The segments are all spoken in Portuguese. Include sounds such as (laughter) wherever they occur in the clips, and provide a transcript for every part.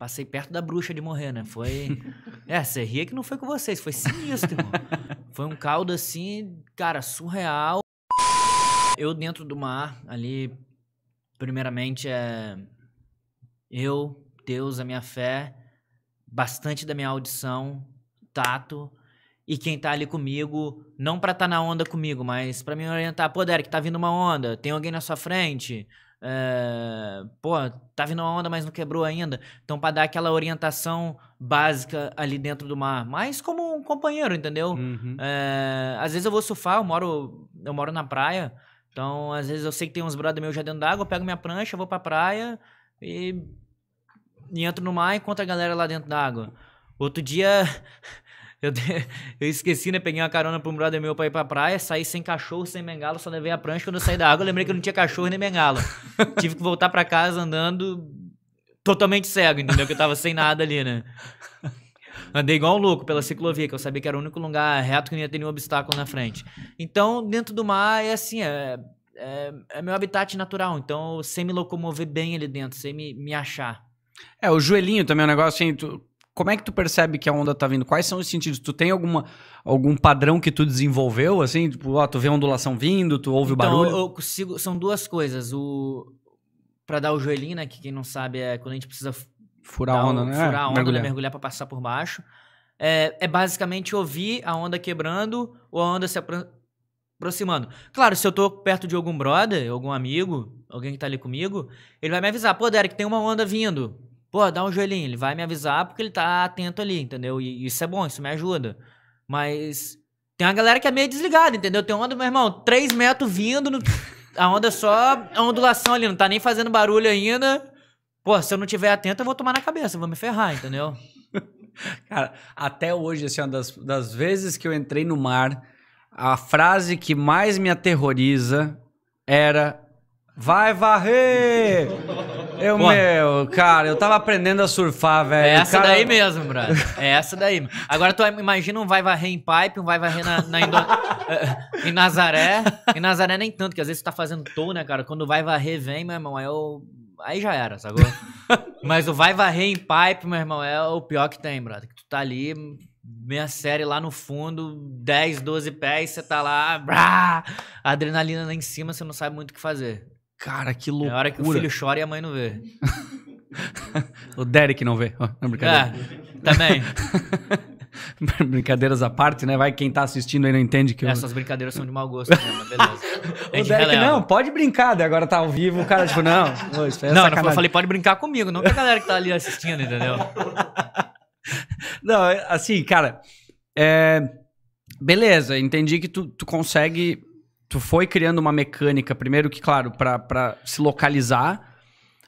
Passei perto da bruxa de morrer, né? Foi. (laughs) é, você ria que não foi com vocês, foi sinistro, irmão. Foi um caldo assim, cara, surreal. Eu dentro do mar, ali, primeiramente é. Eu, Deus, a minha fé, bastante da minha audição, tato, e quem tá ali comigo, não pra tá na onda comigo, mas pra me orientar, pô, Derek, tá vindo uma onda, tem alguém na sua frente, é, pô, tá vindo uma onda, mas não quebrou ainda. Então, para dar aquela orientação básica ali dentro do mar. Mas como um companheiro, entendeu? Uhum. É, às vezes eu vou surfar, eu moro, eu moro na praia. Então, às vezes eu sei que tem uns brother meus já dentro d'água, pego minha prancha, vou pra praia e, e entro no mar e encontro a galera lá dentro d'água. Outro dia (laughs) Eu, te... (laughs) eu esqueci, né? Peguei uma carona pro brother meu pra ir pra praia, saí sem cachorro, sem bengala, só levei a prancha. Quando eu saí da água, eu lembrei que eu não tinha cachorro nem bengala. (laughs) Tive que voltar pra casa andando totalmente cego, entendeu? Que eu tava sem nada ali, né? Andei igual um louco pela ciclovia, que eu sabia que era o único lugar reto que não ia ter nenhum obstáculo na frente. Então, dentro do mar, é assim, é, é, é meu habitat natural. Então, sem me locomover bem ali dentro, sem me, me achar. É, o joelhinho também é um negócio assim, tu como é que tu percebe que a onda tá vindo? Quais são os sentidos? Tu tem alguma, algum padrão que tu desenvolveu, assim? Tipo, ó, ah, tu vê a ondulação vindo, tu ouve então, o barulho? Eu consigo, são duas coisas. O... Pra dar o joelhinho, né? Que quem não sabe é quando a gente precisa... Furar a onda, um, né? Furar a onda, mergulhar, né, mergulhar pra passar por baixo. É, é, basicamente ouvir a onda quebrando ou a onda se apro aproximando. Claro, se eu tô perto de algum brother, algum amigo, alguém que tá ali comigo, ele vai me avisar, pô, Derek, tem uma onda vindo. Pô, dá um joelhinho, ele vai me avisar porque ele tá atento ali, entendeu? E isso é bom, isso me ajuda. Mas tem uma galera que é meio desligada, entendeu? Tem onda, meu irmão, 3 metros vindo, no... a onda é só, a ondulação ali, não tá nem fazendo barulho ainda. Pô, se eu não tiver atento, eu vou tomar na cabeça, vou me ferrar, entendeu? (laughs) Cara, até hoje, assim, uma das, das vezes que eu entrei no mar, a frase que mais me aterroriza era: Vai varrer! Eu, meu, cara, eu tava aprendendo a surfar, velho. É essa cara... daí mesmo, brother. É essa daí. Agora tu imagina um vai varrer em pipe, um vai varrer na, na Indo... (laughs) em Nazaré. Em Nazaré nem tanto, que às vezes tu tá fazendo tour, né, cara? Quando vai varrer, vem, meu irmão, aí eu... Aí já era, sacou? (laughs) Mas o vai varrer em pipe, meu irmão, é o pior que tem, brother. Que tu tá ali, meia série lá no fundo, 10, 12 pés, você tá lá, brá, adrenalina lá em cima, você não sabe muito o que fazer. Cara, que loucura. É a hora que o filho chora e a mãe não vê. (laughs) o Derek não vê. Não, brincadeira. É, também. (laughs) Brincadeiras à parte, né? Vai quem tá assistindo aí não entende que. Essas eu... brincadeiras são de mau gosto, né? beleza. (laughs) o Derek, não, pode brincar, agora tá ao vivo, o cara, tipo, não. Pô, isso é não, sacanagem. eu falei, pode brincar comigo, não com a galera que tá ali assistindo, entendeu? não, é, assim, cara. É... Beleza, entendi que tu, tu consegue tu foi criando uma mecânica, primeiro que, claro, para se localizar,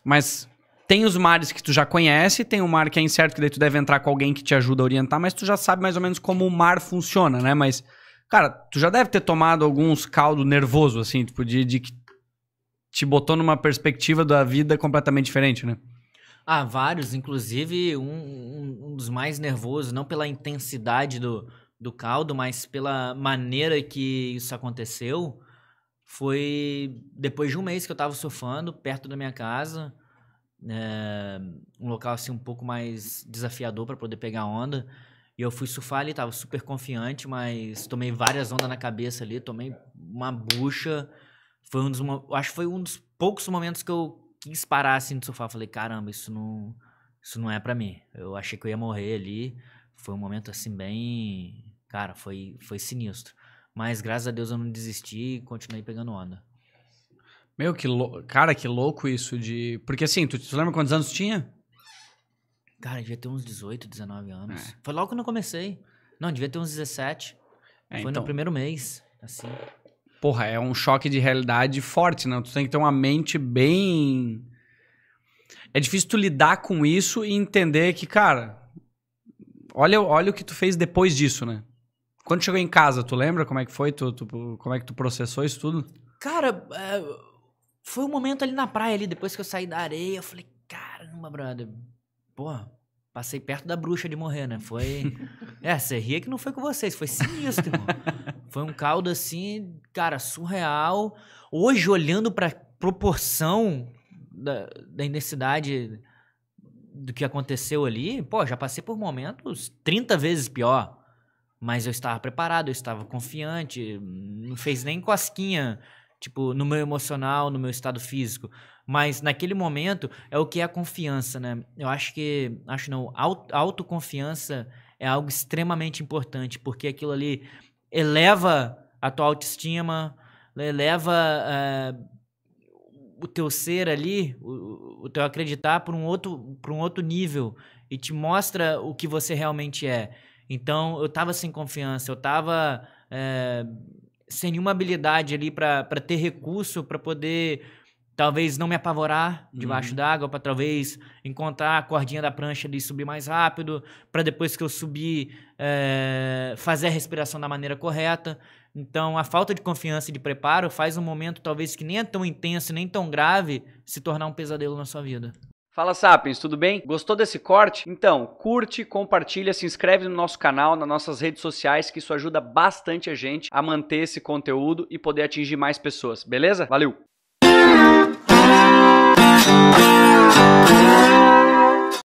mas tem os mares que tu já conhece, tem um mar que é incerto, que daí tu deve entrar com alguém que te ajuda a orientar, mas tu já sabe mais ou menos como o mar funciona, né? Mas, cara, tu já deve ter tomado alguns caldo nervoso, assim, tipo, de, de que te botou numa perspectiva da vida completamente diferente, né? Ah, vários, inclusive um, um, um dos mais nervosos, não pela intensidade do, do caldo, mas pela maneira que isso aconteceu, foi depois de um mês que eu estava surfando perto da minha casa, é, um local assim um pouco mais desafiador para poder pegar onda. E eu fui surfar ali, tava super confiante, mas tomei várias ondas na cabeça ali, tomei uma bucha. Foi um dos, acho que foi um dos poucos momentos que eu quis parar assim de surfar. Falei, caramba, isso não, isso não é para mim. Eu achei que eu ia morrer ali. Foi um momento assim bem Cara, foi, foi sinistro. Mas graças a Deus eu não desisti e continuei pegando onda. Meu, que cara, que louco isso de. Porque assim, tu, tu lembra quantos anos tinha? Cara, devia ter uns 18, 19 anos. É. Foi logo quando eu comecei. Não, devia ter uns 17. É, foi então... no primeiro mês, assim. Porra, é um choque de realidade forte, né? Tu tem que ter uma mente bem. É difícil tu lidar com isso e entender que, cara, olha, olha o que tu fez depois disso, né? Quando chegou em casa, tu lembra como é que foi? Tu, tu como é que tu processou isso tudo? Cara, é, foi um momento ali na praia, ali, depois que eu saí da areia, eu falei, caramba, brother. Porra, passei perto da bruxa de morrer, né? Foi. (laughs) é, você ria que não foi com vocês, foi sinistro, irmão. Foi um caldo assim, cara, surreal. Hoje, olhando pra proporção da, da intensidade do que aconteceu ali, pô, já passei por momentos 30 vezes pior. Mas eu estava preparado, eu estava confiante, não fez nem cosquinha, tipo, no meu emocional, no meu estado físico. Mas naquele momento é o que é a confiança, né? Eu acho que, acho não, aut autoconfiança é algo extremamente importante, porque aquilo ali eleva a tua autoestima, eleva eh, o teu ser ali, o, o teu acreditar para um outro, para um outro nível e te mostra o que você realmente é. Então, eu estava sem confiança, eu estava é, eh, sem nenhuma habilidade ali para ter recurso para poder talvez não me apavorar debaixo uhum. d'água, para talvez encontrar a cordinha da prancha e subir mais rápido, para depois que eu subir é, fazer a respiração da maneira correta. Então, a falta de confiança e de preparo faz um momento talvez que nem é tão intenso, nem tão grave, se tornar um pesadelo na sua vida. Fala Sapiens, tudo bem? Gostou desse corte? Então, curte, compartilha, se inscreve no nosso canal, nas nossas redes sociais, que isso ajuda bastante a gente a manter esse conteúdo e poder atingir mais pessoas, beleza? Valeu!